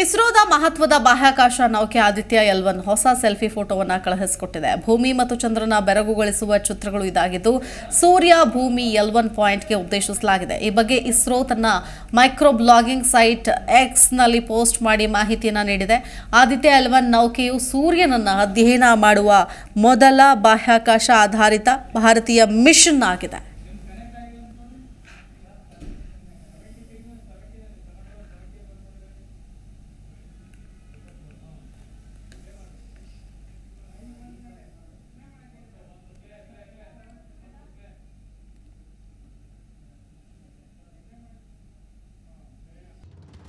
ಇಸ್ರೋದ ಮಹತ್ವದ ಬಾಹ್ಯಾಕಾಶ ನೌಕೆ ಆದಿತ್ಯ ಎಲ್ವನ್ ಹೊಸ ಸೆಲ್ಫಿ ಫೋಟೋವನ್ನು ಕಳುಹಿಸಿಕೊಟ್ಟಿದೆ ಭೂಮಿ ಮತ್ತು ಚಂದ್ರನ ಬೆರಗುಗೊಳಿಸುವ ಚಿತ್ರಗಳು ಇದಾಗಿದ್ದು ಸೂರ್ಯ ಭೂಮಿ ಎಲ್ ಒನ್ ಪಾಯಿಂಟ್ಗೆ ಉದ್ದೇಶಿಸಲಾಗಿದೆ ಈ ಬಗ್ಗೆ ಇಸ್ರೋ ತನ್ನ ಮೈಕ್ರೋ ಬ್ಲಾಗಿಂಗ್ ಸೈಟ್ ಎಕ್ಸ್ನಲ್ಲಿ ಪೋಸ್ಟ್ ಮಾಡಿ ಮಾಹಿತಿಯನ್ನು ನೀಡಿದೆ ಆದಿತ್ಯ ಎಲ್ವನ್ ನೌಕೆಯು ಸೂರ್ಯನನ್ನು ಅಧ್ಯಯನ ಮಾಡುವ ಮೊದಲ ಬಾಹ್ಯಾಕಾಶ ಆಧಾರಿತ ಭಾರತೀಯ ಮಿಷನ್ ಆಗಿದೆ